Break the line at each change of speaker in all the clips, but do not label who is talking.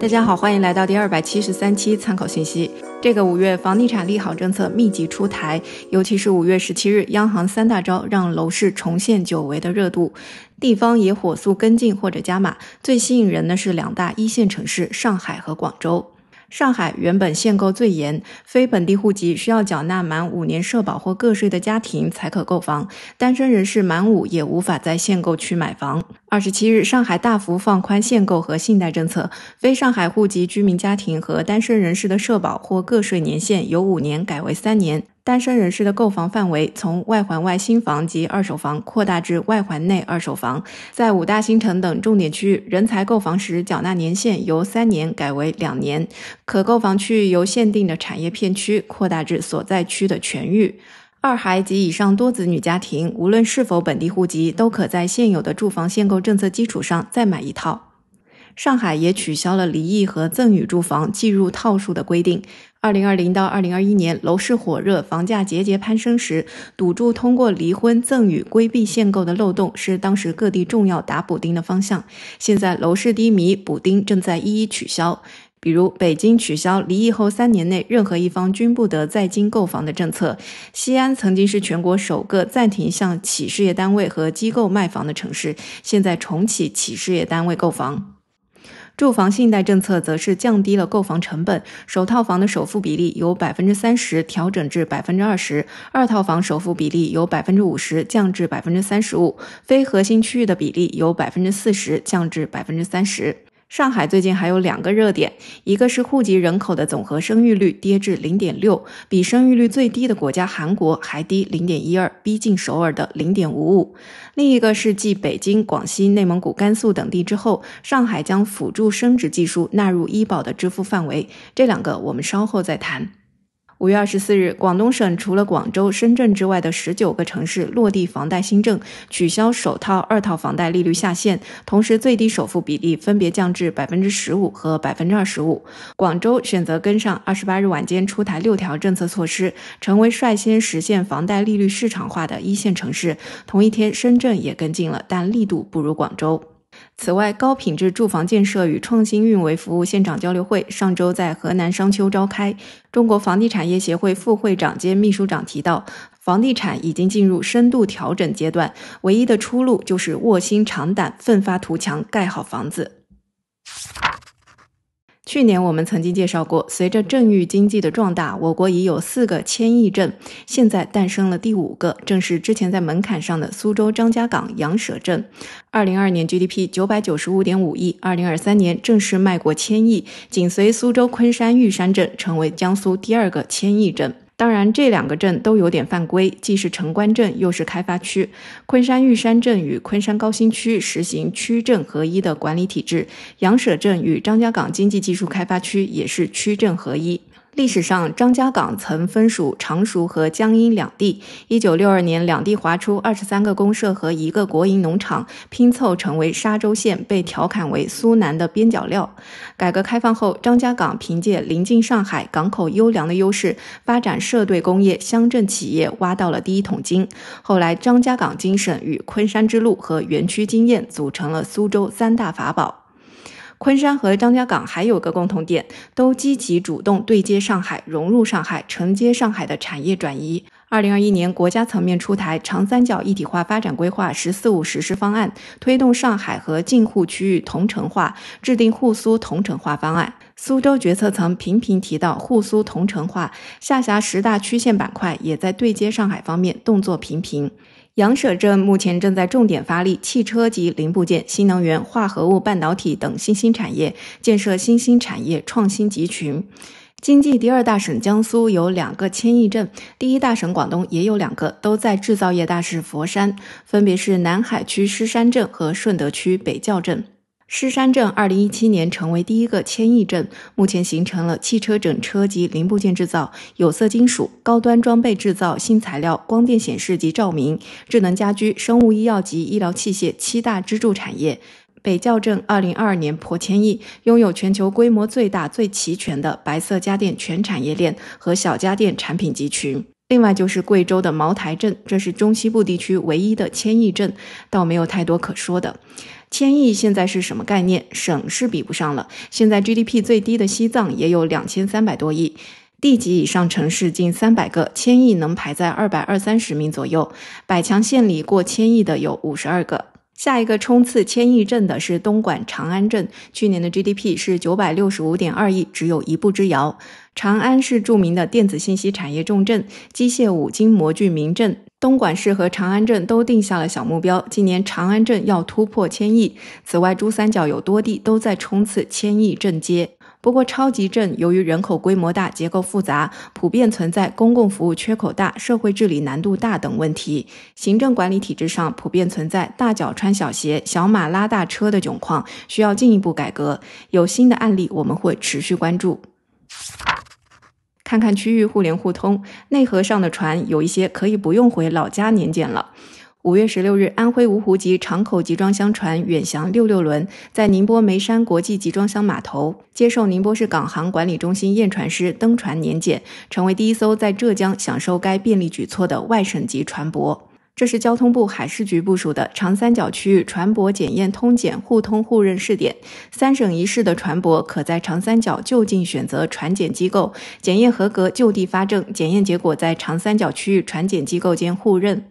大家好，欢迎来到第二百七十三期参考信息。这个五月，房地产利好政策密集出台，尤其是五月十七日，央行三大招让楼市重现久违的热度，地方也火速跟进或者加码。最吸引人的是两大一线城市上海和广州。上海原本限购最严，非本地户籍需要缴纳满五年社保或个税的家庭才可购房，单身人士满五也无法在限购区买房。二十七日，上海大幅放宽限购和信贷政策，非上海户籍居民家庭和单身人士的社保或个税年限由五年改为三年。单身人士的购房范围从外环外新房及二手房扩大至外环内二手房，在五大新城等重点区域，人才购房时缴纳年限由三年改为两年，可购房区域由限定的产业片区扩大至所在区的全域。二孩及以上多子女家庭，无论是否本地户籍，都可在现有的住房限购政策基础上再买一套。上海也取消了离异和赠与住房计入套数的规定。二零二零到二零二一年楼市火热，房价节节攀升时，赌注通过离婚赠与规避限购的漏洞是当时各地重要打补丁的方向。现在楼市低迷，补丁正在一一取消。比如，北京取消离异后三年内任何一方均不得在京购房的政策。西安曾经是全国首个暂停向企事业单位和机构卖房的城市，现在重启企事业单位购房。住房信贷政策则是降低了购房成本，首套房的首付比例由百分之三十调整至百分之二十二，套房首付比例由百分之五十降至百分之三十五，非核心区域的比例由百分之四十降至百分之三十。上海最近还有两个热点，一个是户籍人口的总和生育率跌至零点六，比生育率最低的国家韩国还低零点一二，逼近首尔的零点五五；另一个是继北京、广西、内蒙古、甘肃等地之后，上海将辅助生殖技术纳入医保的支付范围。这两个我们稍后再谈。五月二十四日，广东省除了广州、深圳之外的十九个城市落地房贷新政，取消首套、二套房贷利率下限，同时最低首付比例分别降至百分之十五和百分之二十五。广州选择跟上，二十八日晚间出台六条政策措施，成为率先实现房贷利率市场化的一线城市。同一天，深圳也跟进了，但力度不如广州。此外，高品质住房建设与创新运维服务现场交流会上周在河南商丘召开。中国房地产业协会副会长兼秘书长提到，房地产已经进入深度调整阶段，唯一的出路就是卧薪尝胆、奋发图强，盖好房子。去年我们曾经介绍过，随着镇域经济的壮大，我国已有四个千亿镇，现在诞生了第五个，正是之前在门槛上的苏州张家港杨舍镇。二零二二年 GDP 九百九十五点五亿，二零二三年正式迈过千亿，紧随苏州昆山玉山镇，成为江苏第二个千亿镇。当然，这两个镇都有点犯规，既是城关镇，又是开发区。昆山玉山镇与昆山高新区实行区镇合一的管理体制，羊舍镇与张家港经济技术开发区也是区镇合一。历史上，张家港曾分属常熟和江阴两地。一九六二年，两地划出二十三个公社和一个国营农场，拼凑成为沙洲县，被调侃为苏南的边角料。改革开放后，张家港凭借临近上海、港口优良的优势，发展社队工业，乡镇企业挖到了第一桶金。后来，张家港精神与昆山之路和园区经验组成了苏州三大法宝。昆山和张家港还有个共同点，都积极主动对接上海，融入上海，承接上海的产业转移。二零二一年，国家层面出台《长三角一体化发展规划》“十四五”实施方案，推动上海和沪区域同城化，制定沪苏同城化方案。苏州决策层频频提到沪苏同城化，下辖十大区县板块也在对接上海方面动作频频。杨舍镇目前正在重点发力汽车及零部件、新能源化合物半导体等新兴产业建设新兴产业创新集群。经济第二大省江苏有两个千亿镇，第一大省广东也有两个，都在制造业大市佛山，分别是南海区狮山镇和顺德区北滘镇。狮山镇二零一七年成为第一个千亿镇，目前形成了汽车整车及零部件制造、有色金属、高端装备制造、新材料、光电显示及照明、智能家居、生物医药及医疗器械七大支柱产业。北滘镇二零二二年破千亿，拥有全球规模最大、最齐全的白色家电全产业链和小家电产品集群。另外就是贵州的茅台镇，这是中西部地区唯一的千亿镇，倒没有太多可说的。千亿现在是什么概念？省是比不上了。现在 GDP 最低的西藏也有两千三百多亿，地级以上城市近三百个，千亿能排在二百二三十名左右。百强县里过千亿的有五十二个。下一个冲刺千亿镇的是东莞长安镇，去年的 GDP 是九百六十五点二亿，只有一步之遥。长安是著名的电子信息产业重镇，机械五金模具名镇。东莞市和长安镇都定下了小目标，今年长安镇要突破千亿。此外，珠三角有多地都在冲刺千亿镇街。不过，超级镇由于人口规模大、结构复杂，普遍存在公共服务缺口大、社会治理难度大等问题。行政管理体制上普遍存在“大脚穿小鞋、小马拉大车”的窘况，需要进一步改革。有新的案例，我们会持续关注。看看区域互联互通，内河上的船有一些可以不用回老家年检了。五月十六日，安徽芜湖籍长口集装箱船远翔六六轮在宁波梅山国际集装箱码头接受宁波市港航管理中心验船师登船年检，成为第一艘在浙江享受该便利举措的外省级船舶。这是交通部海事局部署的长三角区域船舶检验通检互通互认试点，三省一市的船舶可在长三角就近选择船检机构，检验合格就地发证，检验结果在长三角区域船检机构间互认。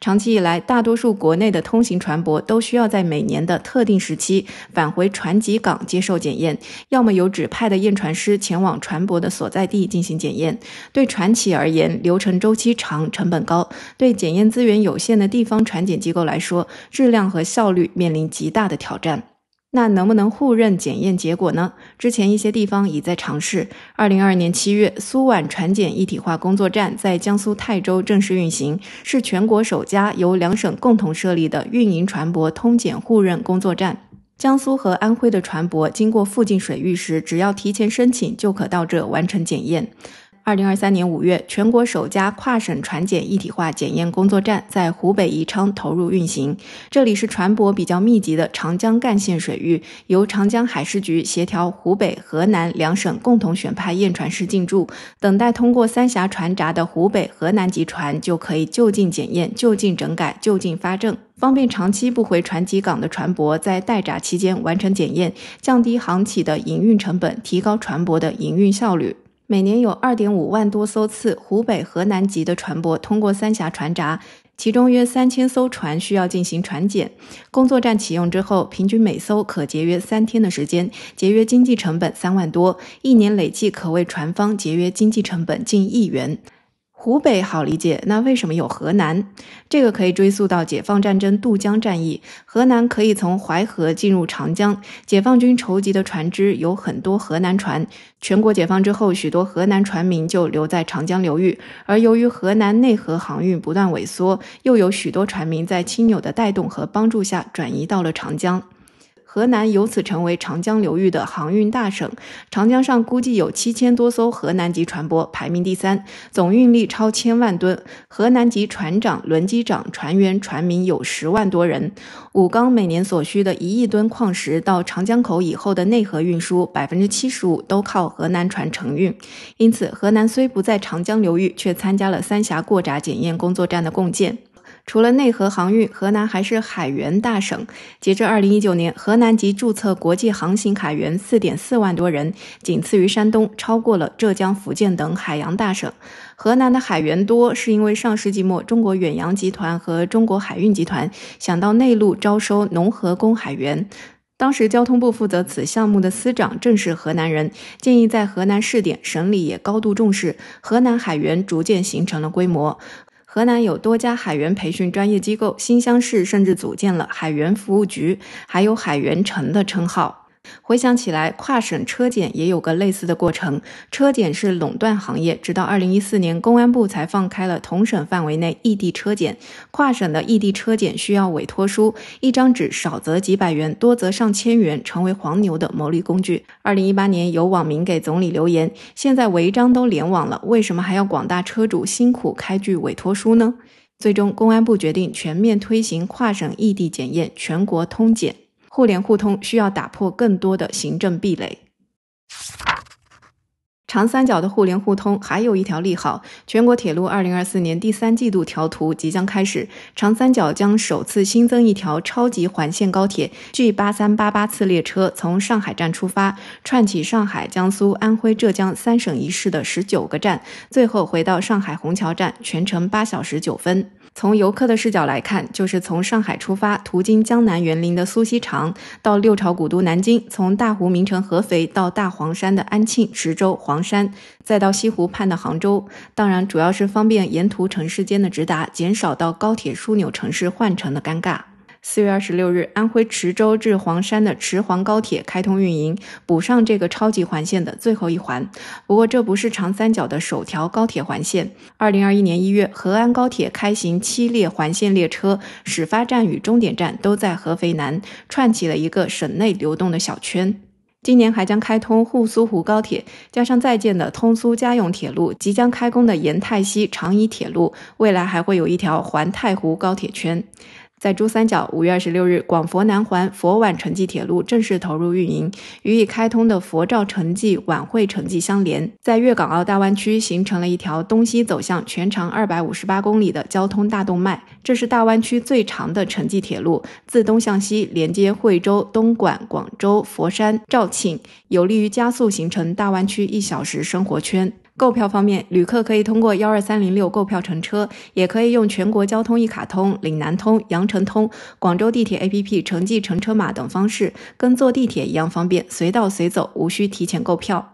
长期以来，大多数国内的通行船舶都需要在每年的特定时期返回船籍港接受检验，要么由指派的验船师前往船舶的所在地进行检验。对船企而言，流程周期长、成本高；对检验资源有限的地方船检机构来说，质量和效率面临极大的挑战。那能不能互认检验结果呢？之前一些地方已在尝试。二零二二年七月，苏皖船检一体化工作站在江苏泰州正式运行，是全国首家由两省共同设立的运营船舶通检互认工作站。江苏和安徽的船舶经过附近水域时，只要提前申请，就可到这完成检验。二零二三年五月，全国首家跨省船检一体化检验工作站在湖北宜昌投入运行。这里是船舶比较密集的长江干线水域，由长江海事局协调湖北、河南两省共同选派验船师进驻。等待通过三峡船闸的湖北、河南籍船就可以就近检验、就近整改、就近发证，方便长期不回船籍港的船舶在待闸期间完成检验，降低航企的营运成本，提高船舶的营运效率。每年有二点五万多艘次湖北、河南籍的船舶通过三峡船闸，其中约三千艘船需要进行船检。工作站启用之后，平均每艘可节约三天的时间，节约经济成本三万多，一年累计可为船方节约经济成本近亿元。湖北好理解，那为什么有河南？这个可以追溯到解放战争渡江战役，河南可以从淮河进入长江。解放军筹集的船只有很多河南船。全国解放之后，许多河南船民就留在长江流域，而由于河南内河航运不断萎缩，又有许多船民在亲友的带动和帮助下转移到了长江。河南由此成为长江流域的航运大省。长江上估计有七千多艘河南籍船舶，排名第三，总运力超千万吨。河南籍船长、轮机长、船员、船民有十万多人。武钢每年所需的一亿吨矿石到长江口以后的内河运输，百分之七十五都靠河南船承运。因此，河南虽不在长江流域，却参加了三峡过闸检验工作站的共建。除了内河航运，河南还是海员大省。截至二零一九年，河南籍注册国际航行海员四点四万多人，仅次于山东，超过了浙江、福建等海洋大省。河南的海员多，是因为上世纪末，中国远洋集团和中国海运集团想到内陆招收农合工海员。当时交通部负责此项目的司长正是河南人，建议在河南试点，省里也高度重视，河南海员逐渐形成了规模。河南有多家海员培训专业机构，新乡市甚至组建了海员服务局，还有“海员城”的称号。回想起来，跨省车检也有个类似的过程。车检是垄断行业，直到2014年，公安部才放开了同省范围内异地车检。跨省的异地车检需要委托书，一张纸，少则几百元，多则上千元，成为黄牛的牟利工具。2018年，有网民给总理留言：“现在违章都联网了，为什么还要广大车主辛苦开具委托书呢？”最终，公安部决定全面推行跨省异地检验，全国通检。互联互通需要打破更多的行政壁垒。长三角的互联互通还有一条利好：全国铁路二零二四年第三季度调图即将开始，长三角将首次新增一条超级环线高铁 G 八三八八次列车，从上海站出发，串起上海、江苏、安徽、浙江三省一市的十九个站，最后回到上海虹桥站，全程八小时九分。从游客的视角来看，就是从上海出发，途经江南园林的苏锡常，到六朝古都南京，从大湖名城合肥到大黄山的安庆、池州、黄山，再到西湖畔的杭州。当然，主要是方便沿途城市间的直达，减少到高铁枢纽城市换乘的尴尬。四月二十六日，安徽池州至黄山的池黄高铁开通运营，补上这个超级环线的最后一环。不过，这不是长三角的首条高铁环线。二零二一年一月，合安高铁开行七列环线列车，始发站与终点站都在合肥南，串起了一个省内流动的小圈。今年还将开通沪苏湖高铁，加上在建的通苏嘉甬铁路，即将开工的沿泰西长宜铁路，未来还会有一条环太湖高铁圈。在珠三角，五月二十六日，广佛南环、佛莞城际铁路正式投入运营，与已开通的佛肇城际、莞惠城际相连，在粤港澳大湾区形成了一条东西走向、全长二百五十八公里的交通大动脉。这是大湾区最长的城际铁路，自东向西连接惠州、东莞、广州、佛山、肇庆，有利于加速形成大湾区一小时生活圈。购票方面，旅客可以通过幺二三零六购票乘车，也可以用全国交通一卡通、岭南通、羊城通、广州地铁 APP、城际乘车码等方式，跟坐地铁一样方便，随到随走，无需提前购票。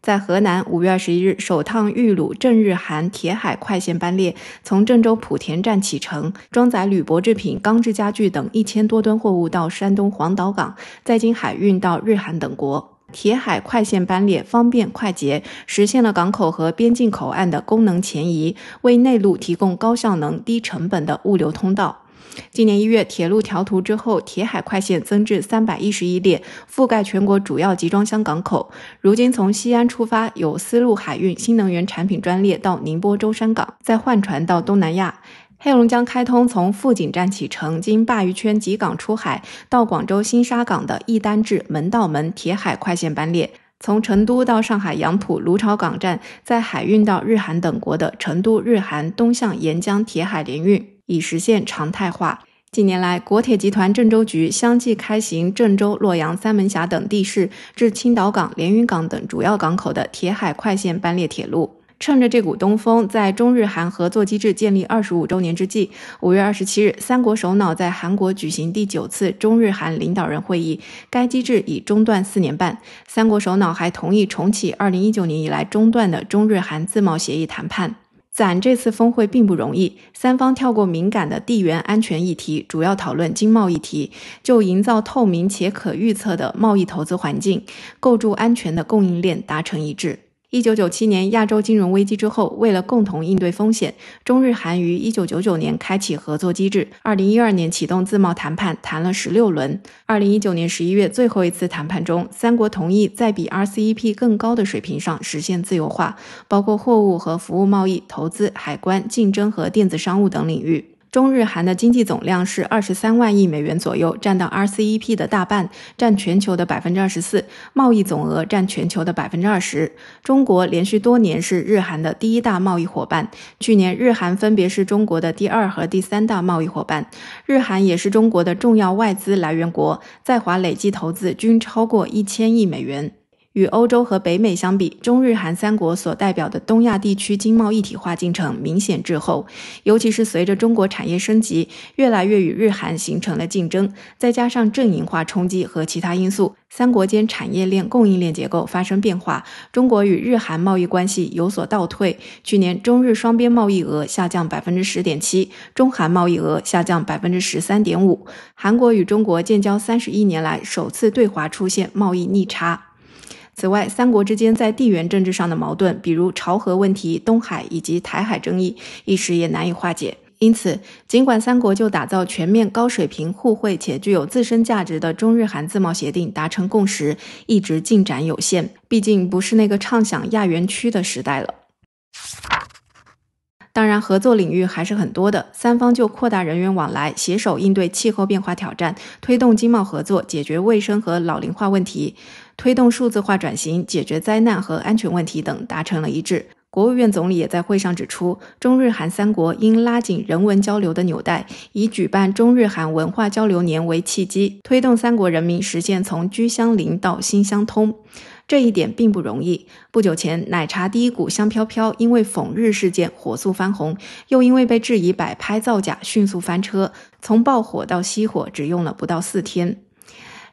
在河南，五月二十一日，首趟豫鲁正日韩铁海快线班列从郑州莆田站启程，装载铝箔制品、钢制家具等一千多吨货物到山东黄岛港，再经海运到日韩等国。铁海快线班列方便快捷，实现了港口和边境口岸的功能前移，为内陆提供高效能、低成本的物流通道。今年一月，铁路调图之后，铁海快线增至三百一十一列，覆盖全国主要集装箱港口。如今，从西安出发，有丝路海运新能源产品专列到宁波舟山港，再换船到东南亚。黑龙江开通从富锦站启程，经鲅鱼圈吉港出海，到广州新沙港的“一单至门道门铁海快线”班列；从成都到上海杨浦芦潮港站，在海运到日韩等国的“成都日韩东向沿江铁海联运”已实现常态化。近年来，国铁集团郑州局相继开行郑州、洛阳、三门峡等地市至青岛港、连云港等主要港口的铁海快线班列铁路。趁着这股东风，在中日韩合作机制建立二十五周年之际，五月二十七日，三国首脑在韩国举行第九次中日韩领导人会议。该机制已中断四年半，三国首脑还同意重启二零一九年以来中断的中日韩自贸协议谈判。攒这次峰会并不容易，三方跳过敏感的地缘安全议题，主要讨论经贸议题，就营造透明且可预测的贸易投资环境，构筑安全的供应链达成一致。一九九七年亚洲金融危机之后，为了共同应对风险，中日韩于一九九九年开启合作机制。二零一二年启动自贸谈判，谈了十六轮。二零一九年十一月最后一次谈判中，三国同意在比 RCEP 更高的水平上实现自由化，包括货物和服务贸易、投资、海关、竞争和电子商务等领域。中日韩的经济总量是二十三万亿美元左右，占到 RCEP 的大半，占全球的百分之二十四，贸易总额占全球的百分之二十。中国连续多年是日韩的第一大贸易伙伴，去年日韩分别是中国的第二和第三大贸易伙伴。日韩也是中国的重要外资来源国，在华累计投资均超过一千亿美元。与欧洲和北美相比，中日韩三国所代表的东亚地区经贸一体化进程明显滞后。尤其是随着中国产业升级，越来越与日韩形成了竞争，再加上阵营化冲击和其他因素，三国间产业链、供应链结构发生变化，中国与日韩贸易关系有所倒退。去年中日双边贸易额下降百分之十点七，中韩贸易额下降百分之十三点五，韩国与中国建交三十一年来首次对华出现贸易逆差。此外，三国之间在地缘政治上的矛盾，比如朝核问题、东海以及台海争议，一时也难以化解。因此，尽管三国就打造全面、高水平、互惠且具有自身价值的中日韩自贸协定达成共识，一直进展有限。毕竟不是那个畅想亚园区的时代了。当然，合作领域还是很多的。三方就扩大人员往来，携手应对气候变化挑战，推动经贸合作，解决卫生和老龄化问题。推动数字化转型、解决灾难和安全问题等达成了一致。国务院总理也在会上指出，中日韩三国应拉紧人文交流的纽带，以举办中日韩文化交流年为契机，推动三国人民实现从居相邻到心相通。这一点并不容易。不久前，奶茶第一股香飘飘因为讽日事件火速翻红，又因为被质疑摆拍造假迅速翻车，从爆火到熄火只用了不到四天。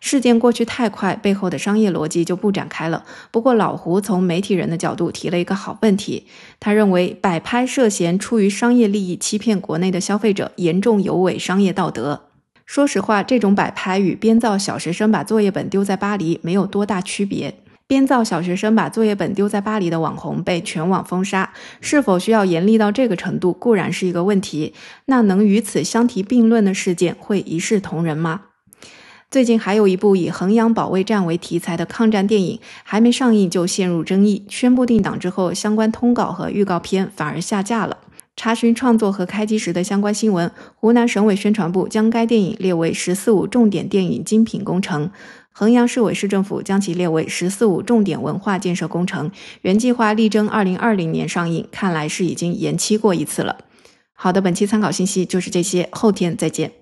事件过去太快，背后的商业逻辑就不展开了。不过老胡从媒体人的角度提了一个好问题，他认为摆拍涉嫌出于商业利益欺骗国内的消费者，严重有违商业道德。说实话，这种摆拍与编造小学生把作业本丢在巴黎没有多大区别。编造小学生把作业本丢在巴黎的网红被全网封杀，是否需要严厉到这个程度固然是一个问题。那能与此相提并论的事件会一视同仁吗？最近还有一部以衡阳保卫战为题材的抗战电影，还没上映就陷入争议。宣布定档之后，相关通稿和预告片反而下架了。查询创作和开机时的相关新闻，湖南省委宣传部将该电影列为“十四五”重点电影精品工程，衡阳市委市政府将其列为“十四五”重点文化建设工程。原计划力争二零二零年上映，看来是已经延期过一次了。好的，本期参考信息就是这些，后天再见。